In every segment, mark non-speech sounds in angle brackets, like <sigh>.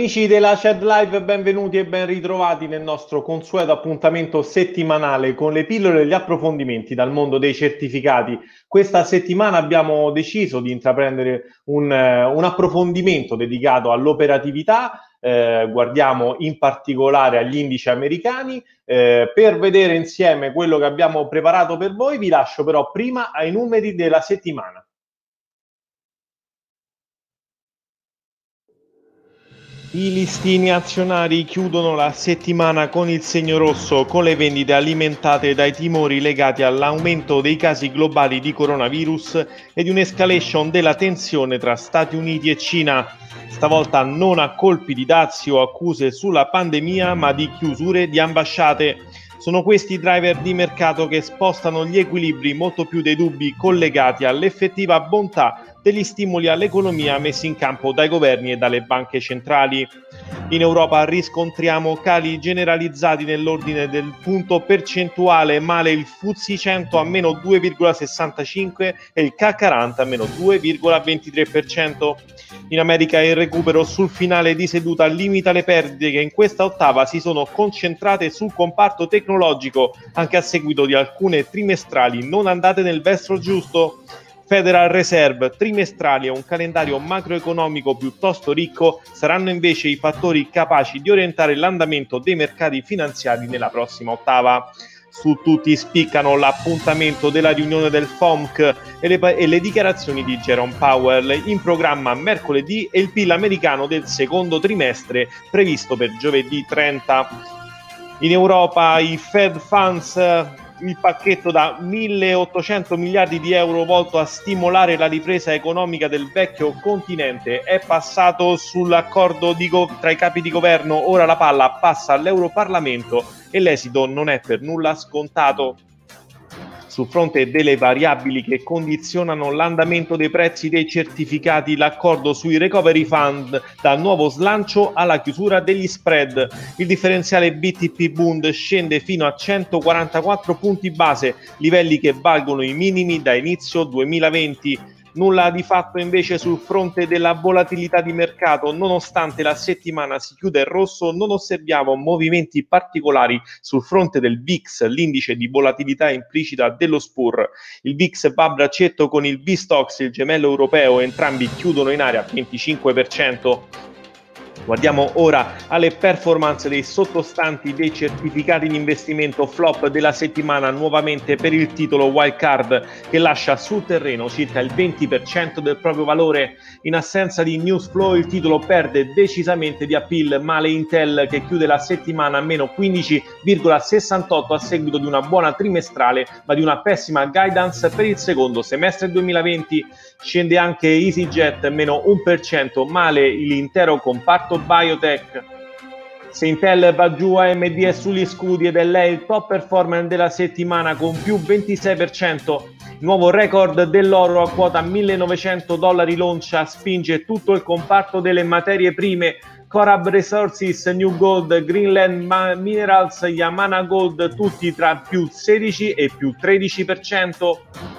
Amici della Shed Live, benvenuti e ben ritrovati nel nostro consueto appuntamento settimanale con le pillole e gli approfondimenti dal mondo dei certificati. Questa settimana abbiamo deciso di intraprendere un, eh, un approfondimento dedicato all'operatività, eh, guardiamo in particolare agli indici americani. Eh, per vedere insieme quello che abbiamo preparato per voi vi lascio però prima ai numeri della settimana. I listini azionari chiudono la settimana con il segno rosso, con le vendite alimentate dai timori legati all'aumento dei casi globali di coronavirus e di un'escalation della tensione tra Stati Uniti e Cina. Stavolta non a colpi di dazi o accuse sulla pandemia, ma di chiusure di ambasciate. Sono questi i driver di mercato che spostano gli equilibri molto più dei dubbi collegati all'effettiva bontà degli stimoli all'economia messi in campo dai governi e dalle banche centrali. In Europa riscontriamo cali generalizzati nell'ordine del punto percentuale, male il FTSE 100 a meno 2,65 e il k 40 a meno 2,23%. In America il recupero sul finale di seduta limita le perdite che in questa ottava si sono concentrate sul comparto tecnologico, anche a seguito di alcune trimestrali non andate nel verso giusto. Federal Reserve trimestrali e un calendario macroeconomico piuttosto ricco saranno invece i fattori capaci di orientare l'andamento dei mercati finanziari nella prossima ottava. Su tutti spiccano l'appuntamento della riunione del FOMC e le, e le, dichiarazioni di Jerome Powell in programma mercoledì e il PIL americano del secondo trimestre previsto per giovedì 30. In Europa i Fed Funds il pacchetto da 1800 miliardi di euro volto a stimolare la ripresa economica del vecchio continente è passato sull'accordo go- tra i capi di governo, ora la palla passa all'Europarlamento e l'esito non è per nulla scontato sul fronte delle variabili che condizionano l'andamento dei prezzi dei certificati, l'accordo sui recovery fund dà nuovo slancio alla chiusura degli spread. Il differenziale BTP Bund scende fino a 144 punti base, livelli che valgono i minimi da inizio 2020. Nulla di fatto invece sul fronte della volatilità di mercato, nonostante la settimana si chiude in rosso, non osserviamo movimenti particolari sul fronte del VIX, l'indice di volatilità implicita dello SPUR. Il VIX va a braccetto con il VSTOX, il gemello europeo, entrambi chiudono in aria 25%. Guardiamo ora alle performance dei sottostanti dei certificati di investimento flop della settimana nuovamente per il titolo wildcard che lascia sul terreno circa il 20% del proprio valore. In assenza di news flow il titolo perde decisamente di appeal male Intel che chiude la settimana a meno 15,68 a seguito di una buona trimestrale ma di una pessima guidance per il secondo semestre 2020. Scende anche EasyJet meno 1% male l'intero comparto biotech. Se Intel va giù, AMD è sugli scudi ed è lei il top performer della settimana con più 26%. Nuovo record dell'oro a quota 1900 dollari l'oncia spinge tutto il comparto delle materie prime Corab Resources, New Gold, Greenland Minerals, Yamana Gold, tutti tra più 16 e più 13%.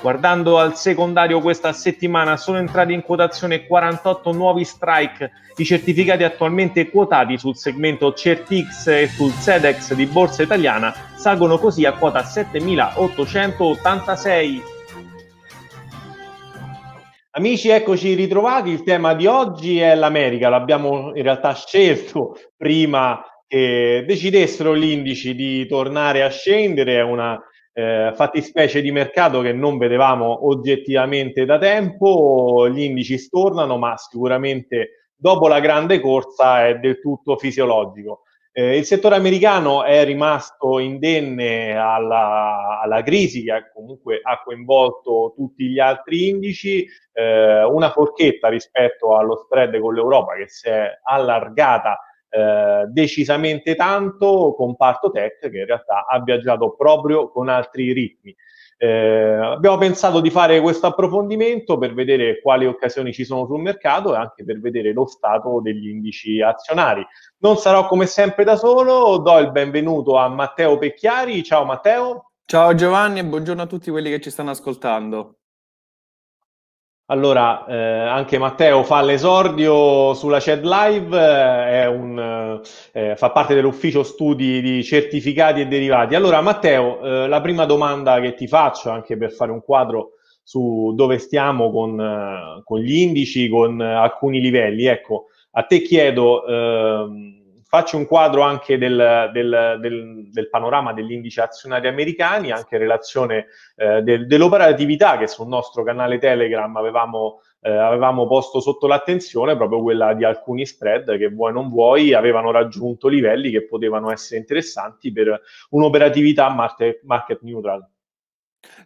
Guardando al secondario questa settimana sono entrati in quotazione 48 nuovi strike, i certificati attualmente quotati sul segmento Certix e sul Sedex di Borsa Italiana salgono così a quota 7886. Amici, eccoci ritrovati. Il tema di oggi è l'America. L'abbiamo in realtà scelto prima che decidessero gli indici di tornare a scendere. È una eh, fattispecie di mercato che non vedevamo oggettivamente da tempo, gli indici stornano, ma sicuramente dopo la grande corsa è del tutto fisiologico. Eh, il settore americano è rimasto indenne alla, alla, crisi che comunque ha coinvolto tutti gli altri indici, eh, una forchetta rispetto allo spread con l'Europa che si è allargata eh, decisamente tanto comparto tech che in realtà ha viaggiato proprio con altri ritmi. Eh, abbiamo pensato di fare questo approfondimento per vedere quali occasioni ci sono sul mercato e anche per vedere lo stato degli indici azionari. Non sarò come sempre da solo, do il benvenuto a Matteo Pecchiari. Ciao Matteo. Ciao Giovanni e buongiorno a tutti quelli che ci stanno ascoltando. Allora, eh, anche Matteo fa l'esordio sulla CED Live, eh, un, eh, eh, fa parte dell'ufficio studi di certificati e derivati. Allora, Matteo, eh, la prima domanda che ti faccio, anche per fare un quadro su dove stiamo con, eh, con gli indici, con alcuni livelli, ecco, a te chiedo eh, faccio un quadro anche del, del, del, del, panorama degli indici azionari americani, anche in relazione eh, dell'operatività che sul nostro canale Telegram avevamo, eh, avevamo, posto sotto l'attenzione, proprio quella di alcuni spread che vuoi non vuoi avevano raggiunto livelli che potevano essere interessanti per un'operatività market, market neutral.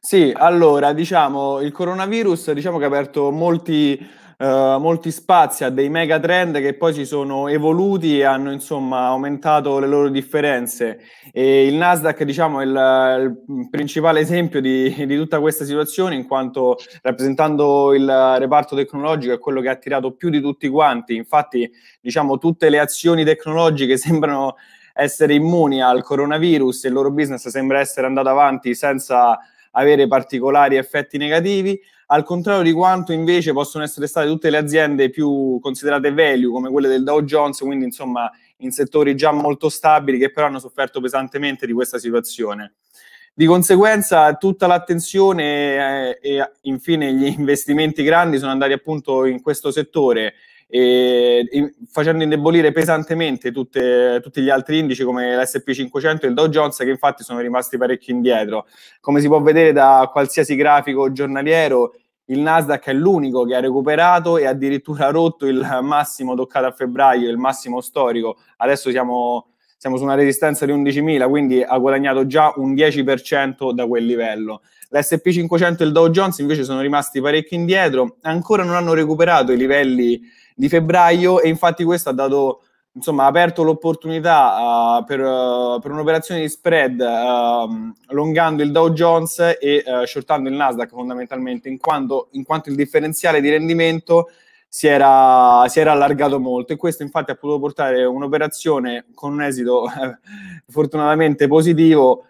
Sì, allora, diciamo, il coronavirus diciamo che ha aperto molti, eh, molti spazi a dei mega trend che poi si sono evoluti e hanno insomma aumentato le loro differenze. E il Nasdaq diciamo, è il, il principale esempio di, di, tutta questa situazione, in quanto rappresentando il reparto tecnologico è quello che ha attirato più di tutti quanti. Infatti, diciamo, tutte le azioni tecnologiche <laughs> sembrano essere immuni al coronavirus e il loro business sembra essere andato avanti senza avere particolari effetti negativi, al contrario di quanto invece possono essere state tutte le aziende più considerate value, come quelle del Dow Jones, quindi insomma in settori già molto stabili che però hanno sofferto pesantemente di questa situazione. Di conseguenza tutta l'attenzione eh, e infine gli investimenti grandi sono andati appunto in questo settore e, e facendo indebolire pesantemente tutte, tutti gli altri indici come l'SP500 e il Dow Jones che infatti sono rimasti parecchio indietro. Come si può vedere da qualsiasi grafico giornaliero, il Nasdaq è l'unico che ha recuperato e addirittura rotto il massimo toccato a febbraio, il massimo storico. Adesso siamo, siamo su una resistenza di 11.000, quindi ha guadagnato già un 10% da quel livello l'SP500 e il Dow Jones invece sono rimasti parecchio indietro, ancora non hanno recuperato i livelli di febbraio e infatti questo ha dato insomma, ha aperto l'opportunità uh, per, uh, per, un'operazione di spread uh, longando il Dow Jones e eh, shortando il Nasdaq fondamentalmente, in quanto, in quanto il differenziale di rendimento si era, si era, allargato molto e questo infatti ha potuto portare un'operazione con un esito <laughs> fortunatamente positivo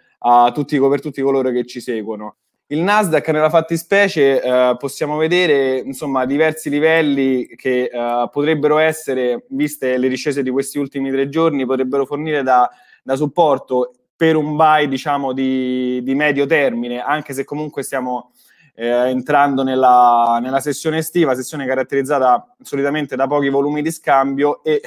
tutti, per tutti coloro che ci seguono. Il Nasdaq nella fattispecie eh, possiamo vedere insomma, diversi livelli che eh, potrebbero essere, viste le discese di questi ultimi tre giorni, potrebbero fornire da, da supporto per un buy diciamo, di, di, medio termine, anche se comunque stiamo eh, entrando nella, nella, sessione estiva, sessione caratterizzata solitamente da pochi volumi di scambio e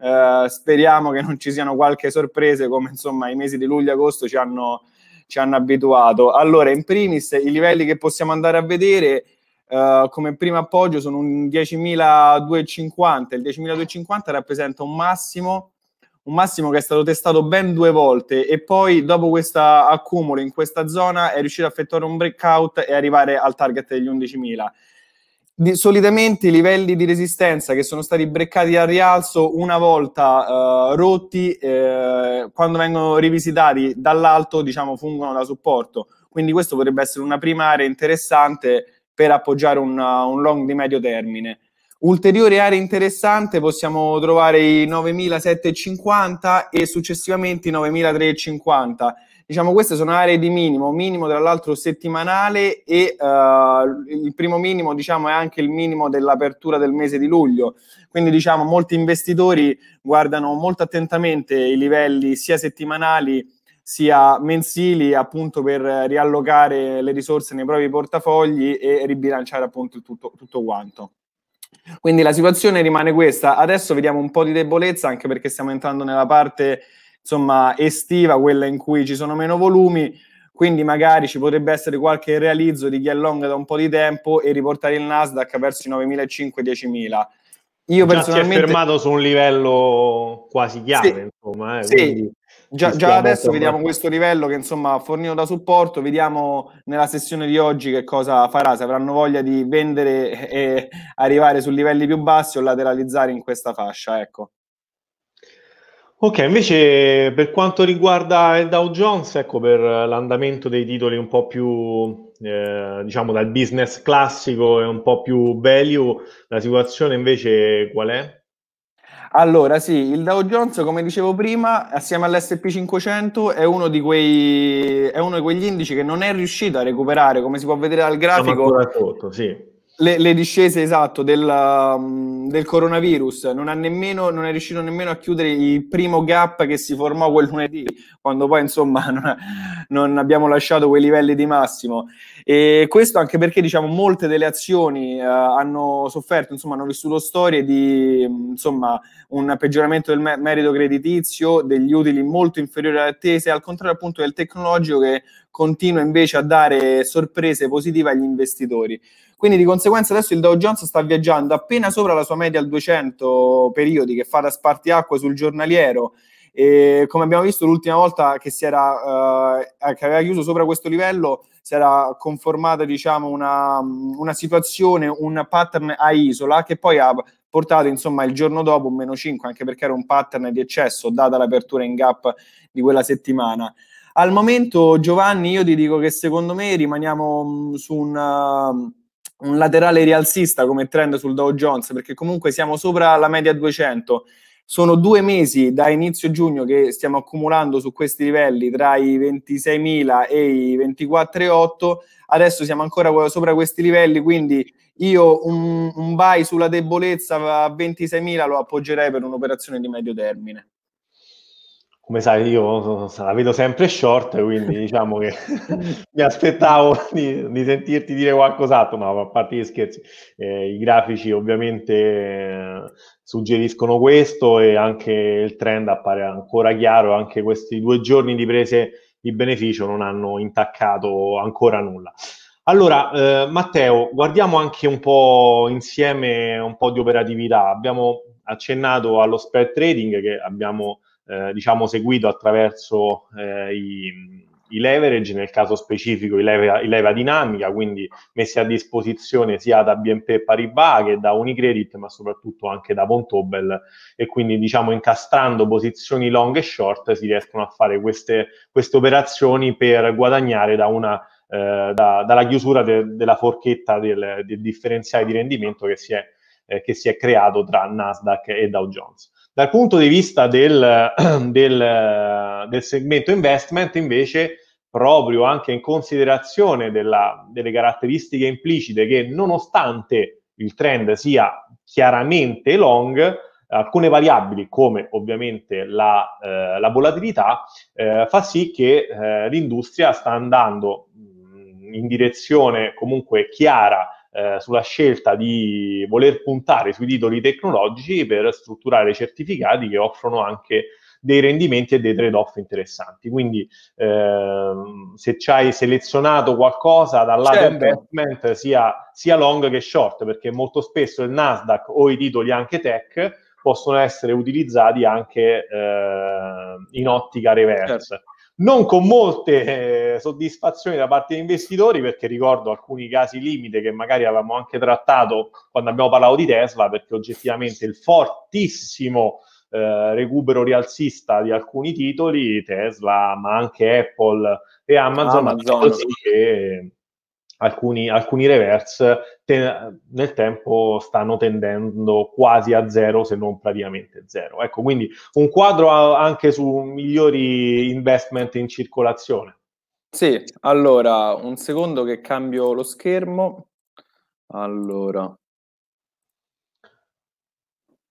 eh, speriamo che non ci siano qualche sorpresa come insomma, i mesi di luglio e agosto ci hanno ci hanno abituato. Allora, in primis, i livelli che possiamo andare a vedere Uh, come primo appoggio sono un 10.250. Il 10.250 rappresenta un massimo, un massimo che è stato testato ben due volte e poi dopo questo accumulo in questa zona è riuscito a effettuare un breakout e arrivare al target degli 11.000. Di, solitamente i livelli di resistenza che sono stati breccati al rialzo una volta eh, rotti, eh, quando vengono rivisitati dall'alto, diciamo, fungono da supporto. Quindi questo potrebbe essere una prima area interessante per appoggiare un, un long di medio termine. Ulteriore area interessante possiamo trovare i 9.750 e successivamente i 9.350 Diciamo queste sono aree di minimo, minimo tra l'altro settimanale e uh, il primo minimo diciamo, è anche il minimo dell'apertura del mese di luglio. Quindi diciamo molti investitori guardano molto attentamente i livelli sia settimanali sia mensili appunto per riallocare le risorse nei propri portafogli e ribilanciare appunto tutto, tutto quanto. Quindi la situazione rimane questa. Adesso vediamo un po' di debolezza anche perché stiamo entrando nella parte insomma, estiva, quella in cui ci sono meno volumi, quindi magari ci potrebbe essere qualche realizzo di chi Long da un po' di tempo e riportare il Nasdaq verso i 9.500-10.000. Io già personalmente... si è fermato su un livello quasi chiave, sì, insomma. Eh, sì. Già, già adesso vediamo questo livello che insomma fornito da supporto, vediamo nella sessione di oggi che cosa farà, se avranno voglia di vendere e arrivare su livelli più bassi o lateralizzare in questa fascia, ecco. Ok, invece per quanto riguarda il Dow Jones, ecco per l'andamento dei titoli un po' più, eh, diciamo, dal business classico e un po' più value, la situazione invece qual è? Allora, sì, il Dow Jones, come dicevo prima, assieme all'SP 500 è uno, di quei, è uno di quegli indici che non è riuscito a recuperare, come si può vedere dal grafico. ancora Sotto, sì le, le, discese esatto del, um, del coronavirus non, nemmeno, non, è riuscito nemmeno a chiudere il primo gap che si formò quel lunedì quando poi insomma <laughs> non, non abbiamo lasciato quei livelli di massimo e questo anche perché diciamo molte delle azioni eh, hanno sofferto insomma hanno vissuto storie di insomma un peggioramento del merito creditizio degli utili molto inferiori alle attese al contrario appunto del tecnologico che continua invece a dare sorprese positive agli investitori. Quindi di conseguenza adesso il Dow Jones sta viaggiando appena sopra la sua media al 200 periodi che fa da spartiacque sul giornaliero. E come abbiamo visto l'ultima volta che, si era, eh, che aveva chiuso sopra questo livello, si era conformata diciamo, una, una situazione, un pattern a isola che poi ha portato insomma il giorno dopo un meno 5 anche perché era un pattern di eccesso data l'apertura in gap di quella settimana. Al momento, Giovanni, io ti dico che secondo me rimaniamo mm, su un um, un laterale rialzista come trend sul Dow Jones, perché comunque siamo sopra la media 200. Sono due mesi da inizio giugno che stiamo accumulando su questi livelli tra i 26.000 e i 24.8. Adesso siamo ancora sopra questi livelli, quindi io un, un buy sulla debolezza a 26.000 lo appoggerei per un'operazione di medio termine come sai io la vedo sempre short, quindi <laughs> diciamo che <laughs> mi aspettavo di, di, sentirti dire qualcos'altro, ma a parte gli scherzi, eh, i grafici ovviamente eh, suggeriscono questo e anche il trend appare ancora chiaro, anche questi due giorni di prese di beneficio non hanno intaccato ancora nulla. Allora, eh, Matteo, guardiamo anche un po' insieme un po' di operatività. Abbiamo accennato allo spread trading che abbiamo eh, diciamo seguito attraverso eh, i, i leverage, nel caso specifico i leva, i leva, dinamica, quindi messi a disposizione sia da BNP Paribas che da Unicredit, ma soprattutto anche da Vontobel e quindi diciamo incastrando posizioni long e short si riescono a fare queste, queste operazioni per guadagnare da una, eh, da, dalla chiusura de, della forchetta del, del, differenziale di rendimento che si è, eh, che si è creato tra Nasdaq e Dow Jones. Dal punto di vista del, <clears throat> del, del segmento investment, invece, proprio anche in considerazione della, delle caratteristiche implicite che nonostante il trend sia chiaramente long, alcune variabili come ovviamente la, eh, la volatilità eh, fa sì che eh, l'industria sta andando mm, in direzione comunque chiara eh, sulla scelta di voler puntare sui titoli tecnologici per strutturare certificati che offrono anche dei rendimenti e dei trade-off interessanti. Quindi ehm, se ci hai selezionato qualcosa dal lato certo. investment, sia, sia long che short, perché molto spesso il Nasdaq o i titoli anche tech possono essere utilizzati anche eh, in ottica reverse. Certo non con molte eh, soddisfazioni da parte degli investitori, perché ricordo alcuni casi limite che magari avevamo anche trattato quando abbiamo parlato di Tesla, perché oggettivamente il fortissimo eh, recupero rialzista di alcuni titoli, Tesla, ma anche Apple e Amazon, Amazon. Che, alcuni, alcuni reverse te- nel tempo stanno tendendo quasi a zero, se non praticamente zero. Ecco, quindi un quadro anche su migliori investment in circolazione. Sì, allora, un secondo che cambio lo schermo. Allora,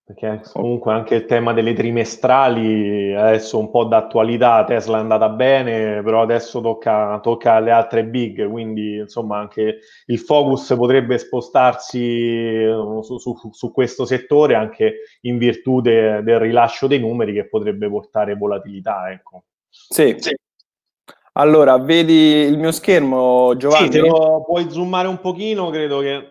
perché comunque anche il tema delle trimestrali adesso un po' d'attualità, Tesla è andata bene, però adesso tocca, tocca alle altre big, quindi insomma anche il focus potrebbe spostarsi eh, su, su, su questo settore anche in virtù de, del rilascio dei numeri che potrebbe portare volatilità. Ecco. Sì. sì. Allora, vedi il mio schermo Giovanni? Sì, te lo puoi zoomare un pochino, credo che...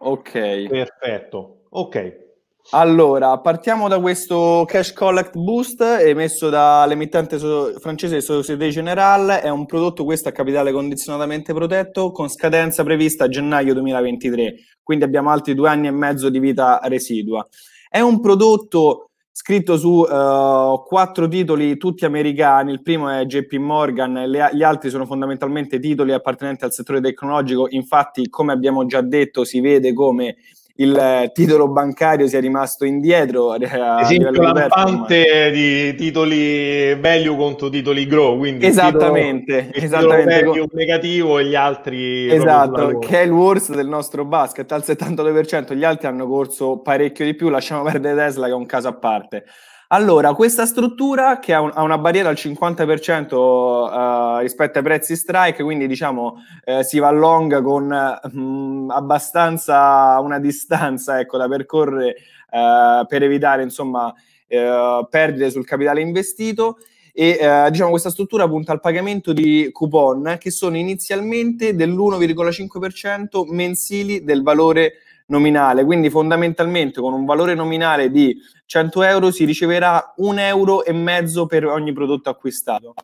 Ok. Perfetto. Ok. Allora, partiamo da questo cash collect boost emesso dall'emittente so- francese Société Générale. È un prodotto questo a capitale condizionatamente protetto con scadenza prevista a gennaio 2023, quindi abbiamo altri due anni e mezzo di vita residua. È un prodotto scritto su uh, quattro titoli tutti americani, il primo è JP Morgan, le, gli altri sono fondamentalmente titoli appartenenti al settore tecnologico, infatti come abbiamo già detto si vede come il titolo bancario sia rimasto indietro. Eh, esempio lampante di titoli value contro titoli grow, quindi esattamente, il titolo, esattamente. Il value negativo e gli altri... Esatto, che è il worst del nostro basket, al 72%, gli altri hanno corso parecchio di più, lasciamo perdere Tesla che è un caso a parte. Allora, questa struttura che ha, una barriera al 50% eh, rispetto ai prezzi strike, quindi diciamo eh, si va long con mh, mm, abbastanza una distanza ecco, da percorrere eh, per evitare insomma, eh, perdite sul capitale investito e eh, diciamo questa struttura punta al pagamento di coupon che sono inizialmente dell'1,5% mensili del valore nominale, quindi fondamentalmente con un valore nominale di 100 euro si riceverà un euro e mezzo per ogni prodotto acquistato.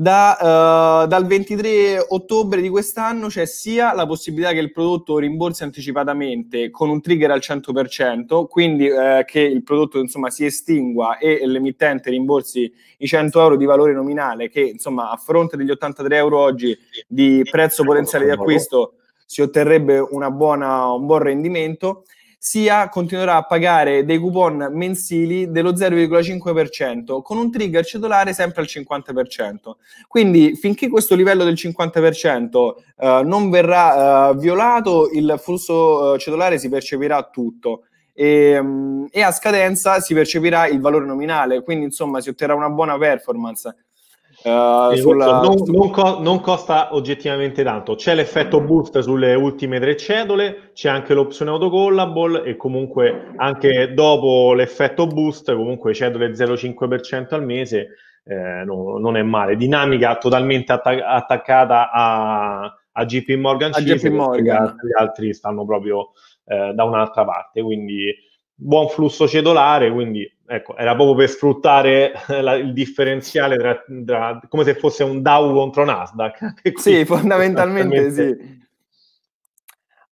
Da, uh, dal 23 ottobre di quest'anno c'è sia la possibilità che il prodotto rimborsi anticipatamente con un trigger al 100%, quindi uh, che il prodotto insomma, si estingua e l'emittente rimborsi i 100 euro di valore nominale che insomma, a fronte degli 83 euro oggi di prezzo potenziale di acquisto si otterrebbe buona, un buon rendimento, sia continuerà a pagare dei coupon mensili dello 0,5% con un trigger cedolare sempre al 50%. Quindi finché questo livello del 50% eh, non verrà eh, violato, il flusso eh, cedolare si percepirà tutto. E, mm, e a scadenza si percepirà il valore nominale, quindi insomma si otterrà una buona performance. Uh, sulla... non, non, co- non, costa oggettivamente tanto. C'è l'effetto boost sulle ultime tre cedole, c'è anche l'opzione autocollable e comunque anche dopo l'effetto boost, comunque cedole 0,5% al mese eh, no, non è male. Dinamica totalmente attac- attaccata a, a JP Morgan. A JP Morgan. Gli altri stanno proprio eh, da un'altra parte, quindi buon flusso cedolare, quindi ecco, era proprio per sfruttare <laughs> la, il differenziale tra, tra, come se fosse un DAO contro Nasdaq. <laughs> sì, fondamentalmente sì.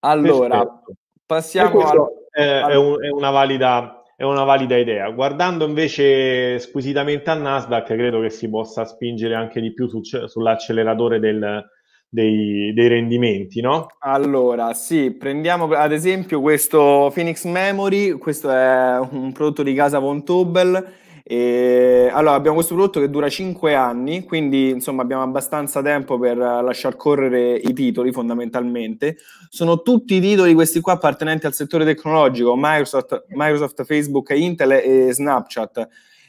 Allora, Perfetto. passiamo a... È, è, un, è, una valida, è una valida idea. Guardando invece squisitamente al Nasdaq, credo che si possa spingere anche di più su, sull'acceleratore del, dei, dei rendimenti, no? Allora, sì, prendiamo ad esempio questo Phoenix Memory, questo è un prodotto di casa Von Tobel. E, allora, abbiamo questo prodotto che dura 5 anni, quindi insomma abbiamo abbastanza tempo per lasciar correre i titoli fondamentalmente. Sono tutti i titoli questi qua appartenenti al settore tecnologico, Microsoft, Microsoft Facebook, Intel e Snapchat.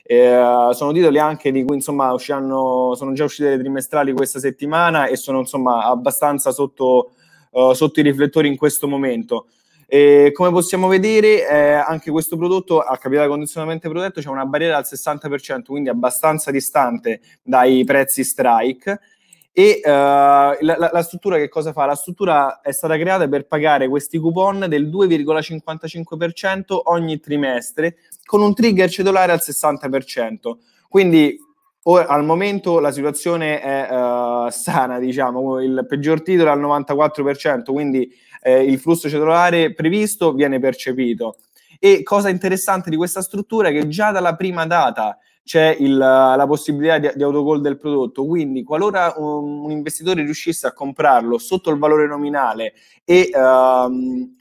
Eh, sono titoli anche di cui insomma usciranno, sono già uscite le trimestrali questa settimana e sono insomma abbastanza sotto, uh, sotto i riflettori in questo momento. E come possiamo vedere, eh, anche questo prodotto a capitale condizionalmente protetto c'è una barriera al 60%, quindi abbastanza distante dai prezzi strike. E uh, la, la, la, struttura che cosa fa? La struttura è stata creata per pagare questi coupon del 2,55% ogni trimestre con un trigger cellulare al 60%. Quindi Or, al momento la situazione è uh, sana, diciamo, il peggior titolo è al 94%, quindi eh, il flusso cellulare previsto viene percepito. E cosa interessante di questa struttura è che già dalla prima data c'è il, la possibilità di, di autogol del prodotto, quindi qualora un, un, investitore riuscisse a comprarlo sotto il valore nominale e uh,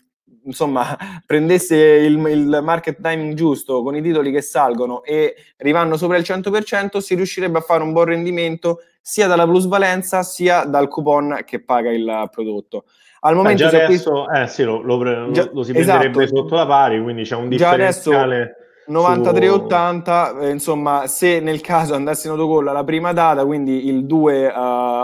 insomma, <laughs> prendesse il, il, market timing giusto con i titoli che salgono e rivanno sopra il 100%, si riuscirebbe a fare un buon rendimento sia dalla plusvalenza sia dal coupon che paga il prodotto. Al ah, momento ah, già adesso, qui... eh, sì, lo, lo, già, lo, si prenderebbe esatto. sotto la pari, quindi c'è un differenziale... Adesso... 93 eh, insomma, se nel caso andassi in autocolla alla prima data, quindi il 2 uh, eh,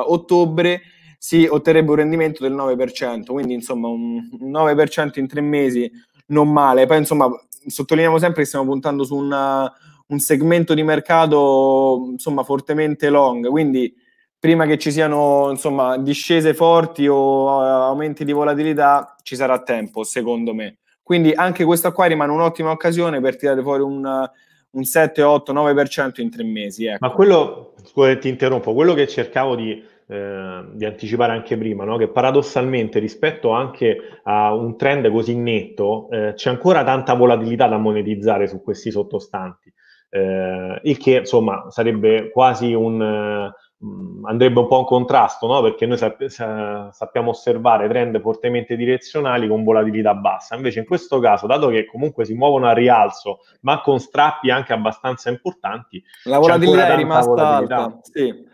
ottobre, si otterrebbe un rendimento del 9%, quindi insomma un 9% in tre mesi non male. Poi insomma sottolineiamo sempre che stiamo puntando su una, un segmento di mercato insomma fortemente long, quindi prima che ci siano insomma discese forti o uh, aumenti di volatilità ci sarà tempo secondo me. Quindi anche questa qua rimane un'ottima occasione per tirare fuori un un 7, 8, 9% in tre mesi. Ecco. Ma quello, scusa ti interrompo, quello che cercavo di Ehm, di anticipare anche prima, no? che paradossalmente rispetto anche a un trend così netto eh, c'è ancora tanta volatilità da monetizzare su questi sottostanti, eh, il che insomma sarebbe quasi un... Eh, mm, andrebbe un po' in contrasto, no? perché noi sapp- sa- sappiamo osservare trend fortemente direzionali con volatilità bassa, invece in questo caso, dato che comunque si muovono a rialzo, ma con strappi anche abbastanza importanti, la volatilità è rimasta volatilità. alta. Sì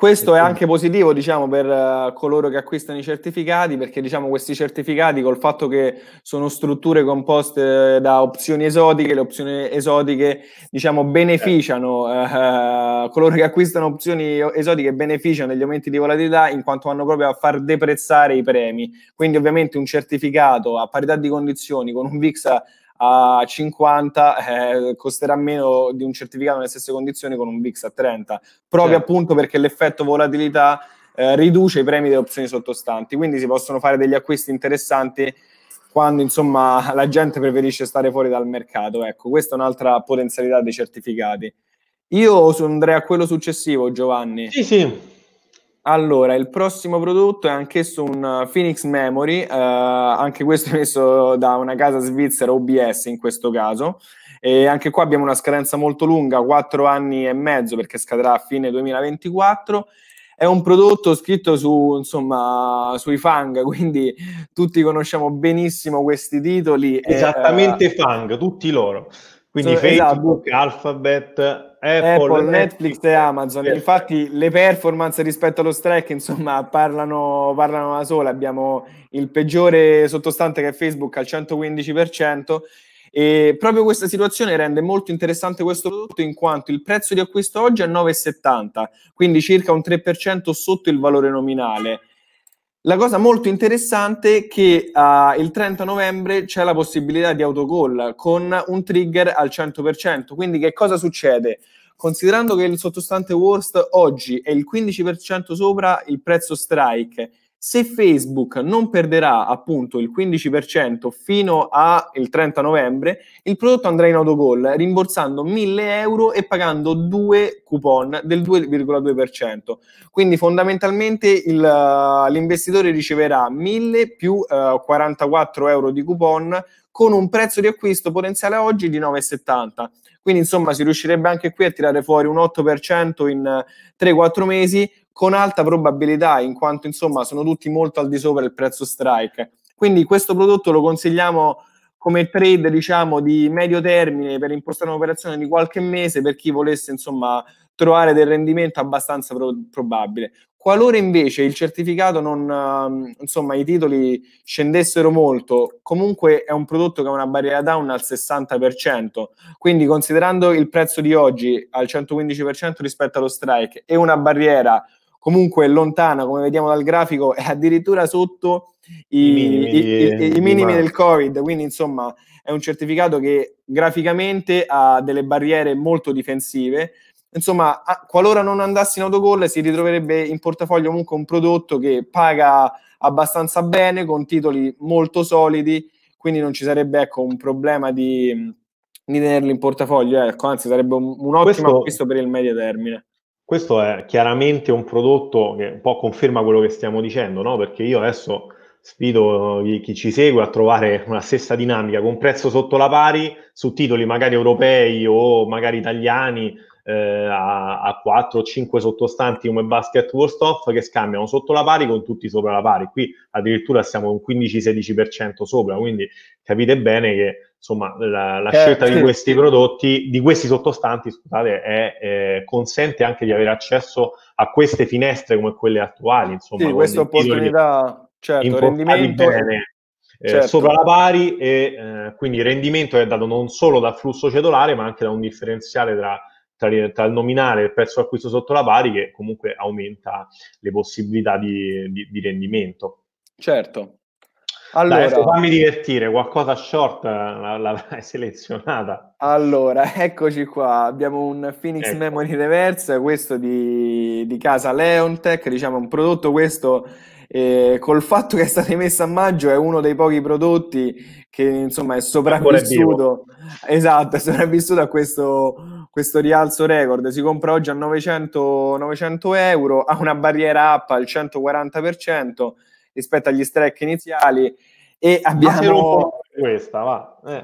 questo è anche positivo, diciamo, per uh, coloro che acquistano i certificati, perché diciamo questi certificati col fatto che sono strutture composte eh, da opzioni esotiche, le opzioni esotiche, diciamo, beneficiano uh, coloro che acquistano opzioni esotiche beneficiano degli aumenti di volatilità in quanto vanno proprio a far deprezzare i premi. Quindi ovviamente un certificato a parità di condizioni con un VIX a 50 eh, costerà meno di un certificato nelle stesse condizioni con un VIX a 30, proprio certo. appunto perché l'effetto volatilità eh, riduce i premi delle opzioni sottostanti, quindi si possono fare degli acquisti interessanti quando insomma <laughs> la gente preferisce stare fuori dal mercato, ecco, questa è un'altra potenzialità dei certificati. Io andrei a quello successivo, Giovanni. Sì, sì. Allora, il prossimo prodotto è anch'esso un eh, Phoenix Memory, eh, anche questo messo da una casa svizzera OBS in questo caso. E anche qua abbiamo una scadenza molto lunga, 4 anni e mezzo, perché scadrà a fine 2024. È un prodotto scritto su, insomma, sui Fang, <laughs> quindi tutti conosciamo benissimo questi titoli. Eh, Esattamente e, eh, Fang, tutti loro. Quindi so, Facebook, esatto. Alphabet, Apple, Apple Netflix, Netflix e Amazon. Yes. Infatti le performance rispetto allo strike, insomma, parlano, parlano da sola. Abbiamo il peggiore sottostante che è Facebook al 115%. E proprio questa situazione rende molto interessante questo prodotto in quanto il prezzo di acquisto oggi è 9,70, quindi circa un 3% sotto il valore nominale. La cosa molto interessante è che uh, il 30 novembre c'è la possibilità di autogol con un trigger al 100%. Quindi che cosa succede? Considerando che il sottostante worst oggi è il 15% sopra il prezzo strike se Facebook non perderà appunto il 15% fino al 30 novembre, il prodotto andrà in autogol rimborsando 1000 euro e pagando due coupon del 2,2%. Quindi fondamentalmente il, eh, l'investitore riceverà 1000 più eh, 44 euro di coupon con un prezzo di acquisto potenziale oggi di 9,70. Quindi insomma si riuscirebbe anche qui a tirare fuori un 8% in 3-4 eh, mesi con alta probabilità, in quanto insomma sono tutti molto al di sopra del prezzo strike. Quindi questo prodotto lo consigliamo come trade diciamo di medio termine per impostare un'operazione di qualche mese per chi volesse insomma trovare del rendimento abbastanza pro- probabile. Qualora invece il certificato non, ehm, insomma, i titoli scendessero molto, comunque è un prodotto che ha una barriera down al 60%, quindi considerando il prezzo di oggi al 115% rispetto allo strike e una barriera comunque è lontana, come vediamo dal grafico, è addirittura sotto i, I minimi, i, i, minimi del Covid, quindi insomma è un certificato che graficamente ha delle barriere molto difensive. Insomma, a, qualora non andassi in autogol, si ritroverebbe in portafoglio comunque un prodotto che paga abbastanza bene, con titoli molto solidi, quindi non ci sarebbe ecco, un problema di, di tenerli in portafoglio, ecco, anzi sarebbe un, un ottimo questo, acquisto per il medio termine. Questo è chiaramente un prodotto che un po' conferma quello che stiamo dicendo, no? perché io adesso sfido chi ci segue a trovare una stessa dinamica con prezzo sotto la pari su titoli magari europei o magari italiani eh, a, a 4 o 5 sottostanti come Basket Worst Off che scambiano sotto la pari con tutti sopra la pari. Qui addirittura siamo un 15-16% sopra, quindi capite bene che insomma la, la eh, scelta sì. di questi prodotti, di questi sottostanti, scusate, è, eh, consente anche di avere accesso a queste finestre come quelle attuali, insomma. Sì, questa opportunità, certo, rendimento... Bene, eh, certo. sopra la pari e eh, quindi il rendimento è dato non solo dal flusso cedolare ma anche da un differenziale tra tra, tra, il nominale e il prezzo d'acquisto sotto la pari che comunque aumenta le possibilità di, di, di rendimento. Certo, allora, Dai, fammi divertire, qualcosa short eh, l'hai selezionata. Allora, <laughs> eccoci qua, abbiamo un Phoenix ecco. Memory Reverse, questo di, di casa Leontech, diciamo un prodotto questo eh, col fatto che è stata emessa a maggio è uno dei pochi prodotti che insomma è sopravvissuto esatto, è sopravvissuto a questo, questo rialzo record si compra oggi a 900, 900 euro ha una barriera up al 140% rispetto agli strike iniziali e abbiamo questa va eh.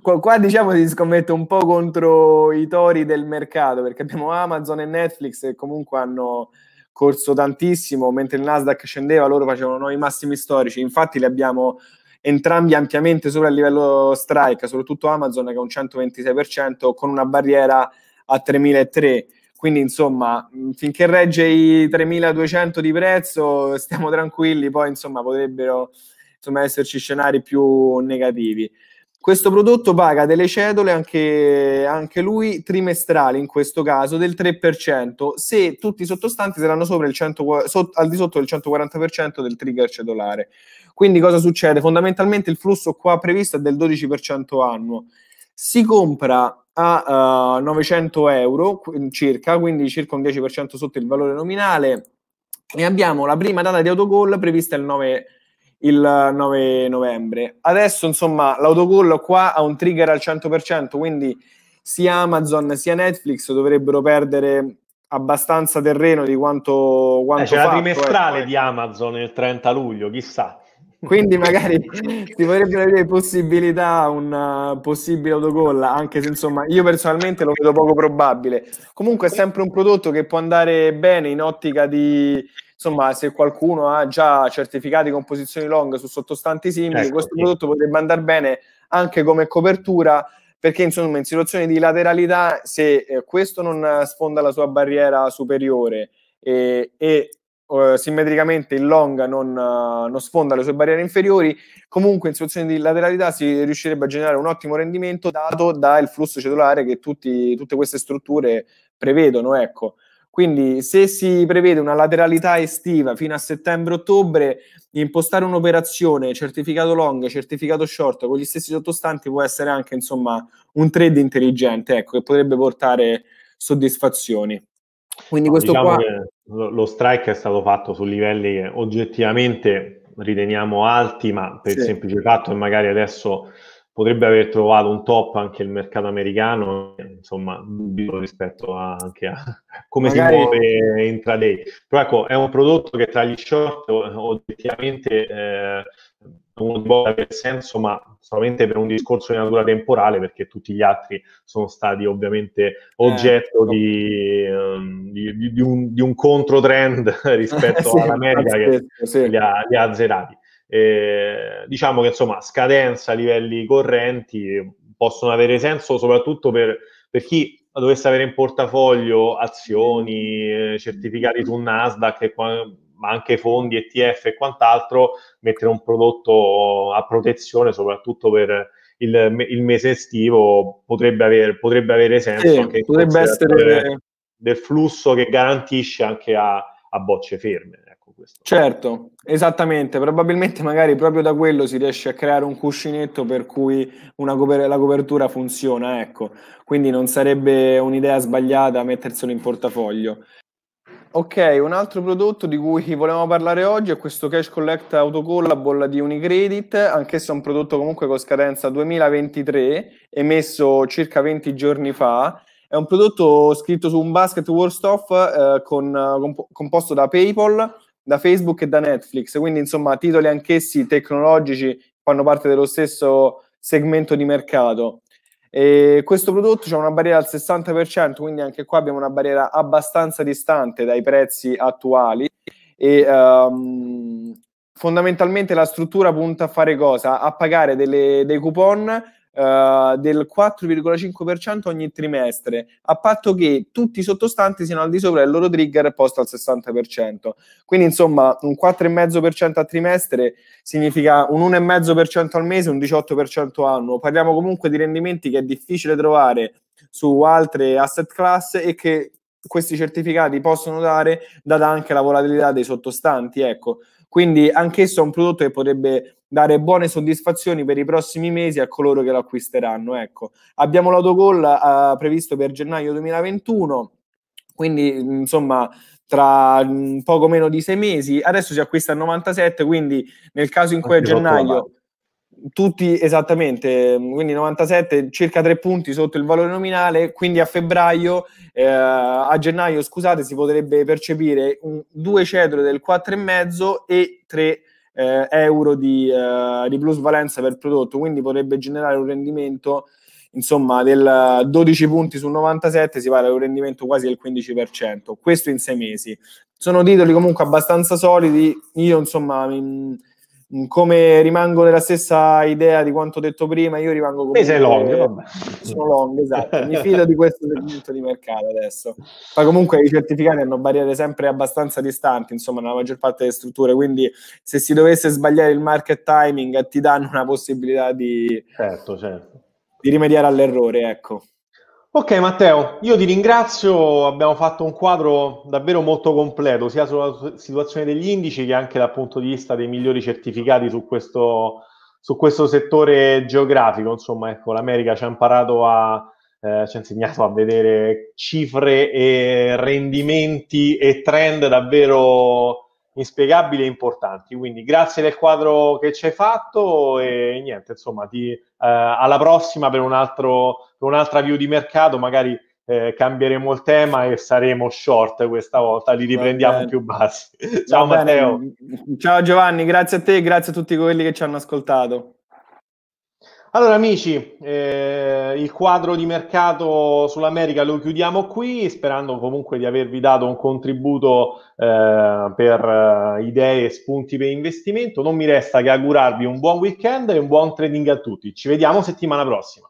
<laughs> qua, diciamo si scommette un po' contro i tori del mercato perché abbiamo Amazon e Netflix che comunque hanno corso tantissimo mentre il Nasdaq scendeva loro facevano i massimi storici infatti li abbiamo entrambi ampiamente sopra il livello strike soprattutto Amazon che è un 126% con una barriera a 3003 quindi insomma, mm, finché regge i 3200 di prezzo, <laughs> stiamo tranquilli, poi insomma potrebbero insomma, esserci scenari più negativi. Questo prodotto paga delle cedole, anche, anche, lui trimestrali in questo caso, del 3%, se tutti i sottostanti saranno 100, so, al di sotto del 140% del trigger cedolare. Quindi cosa succede? Fondamentalmente il flusso qua previsto è del 12% annuo. Si compra a uh, eh, 900 euro mm, circa, quindi circa un 10% sotto il valore nominale. E abbiamo la prima data di autogol prevista il 9, il 9 novembre. Adesso, insomma, l'autogol qua ha un trigger al 100%, quindi sia Amazon sia Netflix dovrebbero perdere abbastanza terreno di quanto, quanto eh, c'è fatto, la trimestrale ecco, di Amazon il 30 luglio, chissà. Quindi magari <laughs> si potrebbero avere possibilità, un uh, possibile autogol, anche se insomma io personalmente lo vedo poco probabile. Comunque è sempre un prodotto che può andare bene in ottica di, insomma, se qualcuno ha già certificati con posizioni long su sottostanti simili, ecco. questo prodotto potrebbe andare bene anche come copertura perché insomma in situazioni di lateralità se eh, questo non sfonda la sua barriera superiore e, e eh, simmetricamente il long non, eh, non, sfonda le sue barriere inferiori, comunque in situazioni di lateralità si riuscirebbe a generare un ottimo rendimento dato dal flusso cellulare che tutti, tutte queste strutture prevedono. Ecco. Quindi se si prevede una lateralità estiva fino a settembre-ottobre, impostare un'operazione certificato long, certificato short con gli stessi sottostanti può essere anche insomma, un trade intelligente ecco, che potrebbe portare soddisfazioni. Quindi no, questo diciamo qua... Che lo, strike è stato fatto su livelli che oggettivamente riteniamo alti, ma per il semplice fatto che magari adesso potrebbe aver trovato un top anche il mercato americano, insomma, dubbio rispetto a, anche a <laughs> come Magari... si muove intraday. Però ecco, è un prodotto che tra gli short oggettivamente eh, non vuole avere senso, ma solamente per un discorso di natura temporale, perché tutti gli altri sono stati ovviamente eh, oggetto eh, di, um, di, di, un, di, un, controtrend <laughs> rispetto <laughs> sì, all'America che sì. li, ha, li ha azzerati. Eh, diciamo che insomma scadenza, livelli correnti possono avere senso soprattutto per, per chi dovesse avere in portafoglio azioni, eh, certificati su Nasdaq e quando ma anche fondi, ETF e quant'altro, mettere un prodotto a protezione, soprattutto per il, il mese estivo, potrebbe, aver, potrebbe avere senso. Sì, potrebbe essere del flusso che garantisce anche a, a bocce ferme. Ecco certo, esattamente. Probabilmente magari proprio da quello si riesce a creare un cuscinetto per cui coper- la copertura funziona. Ecco. Quindi non sarebbe un'idea sbagliata metterselo in portafoglio. Ok, un altro prodotto di cui volevamo parlare oggi è questo cash collect autocallable di Unicredit, anch'esso è un prodotto comunque con scadenza 2023, emesso circa 20 giorni fa. È un prodotto scritto su un basket worst off eh, con, comp- composto da PayPal, da Facebook e da Netflix, quindi insomma titoli anch'essi tecnologici fanno parte dello stesso segmento di mercato. E questo prodotto ha una barriera al 60%, quindi anche qua abbiamo una barriera abbastanza distante dai prezzi attuali. E, um, fondamentalmente la struttura punta a fare cosa? A pagare delle, dei coupon eh, del 4,5% ogni trimestre, a patto che tutti i sottostanti siano al di sopra del loro trigger posto al 60%. Quindi insomma un 4,5% a trimestre significa un 1,5% al mese, un 18% annuo. Parliamo comunque di rendimenti che è difficile trovare su altre asset class e che questi certificati possono dare, data anche la volatilità dei sottostanti. Ecco. Quindi anch'esso è un prodotto che potrebbe dare buone soddisfazioni per i prossimi mesi a coloro che lo acquisteranno. Ecco. Abbiamo l'autogol eh, previsto per gennaio 2021, quindi insomma tra mh, mm, poco meno di sei mesi. Adesso si acquista a 97, quindi nel caso in cui a gennaio tutti esattamente, mm, quindi 97, circa 3 punti sotto il valore nominale, quindi a febbraio, eh, a gennaio, scusate, si potrebbe percepire un, due cedole del 4,5 e 3 eh, euro di, eh, di plusvalenza per prodotto, quindi potrebbe generare un rendimento insomma del 12 punti su 97 si parla di un rendimento quasi del 15%, questo in sei mesi. Sono titoli comunque abbastanza solidi, io insomma mi, Mm, come rimango nella stessa idea di quanto detto prima, io rimango come. sei long, vabbè. Sono long, esatto. Mi fido di questo segmento di mercato adesso. Ma comunque i certificati hanno barriere sempre abbastanza distanti, insomma, nella maggior parte delle strutture, quindi se si dovesse sbagliare il market timing ti danno una possibilità di, certo, certo. di rimediare all'errore, ecco. Ok Matteo, io ti ringrazio, abbiamo fatto un quadro davvero molto completo sia sulla situazione degli indici che anche dal punto di vista dei migliori certificati su questo, su questo settore geografico. Insomma, ecco, l'America ci ha imparato a, eh, ci ha insegnato a vedere cifre e rendimenti e trend davvero inspiegabili e importanti. Quindi grazie del quadro che ci hai fatto e niente, insomma, ti, eh, alla prossima per, un altro, per un'altra view di mercato, magari eh, cambieremo il tema e saremo short questa volta, li riprendiamo più bassi. Ciao Matteo. Ciao Giovanni, grazie a te e grazie a tutti quelli che ci hanno ascoltato. Allora amici, eh, il quadro di mercato sull'America lo chiudiamo qui, sperando comunque di avervi dato un contributo eh, per eh, idee e spunti per investimento. Non mi resta che augurarvi un buon weekend e un buon trading a tutti. Ci vediamo settimana prossima.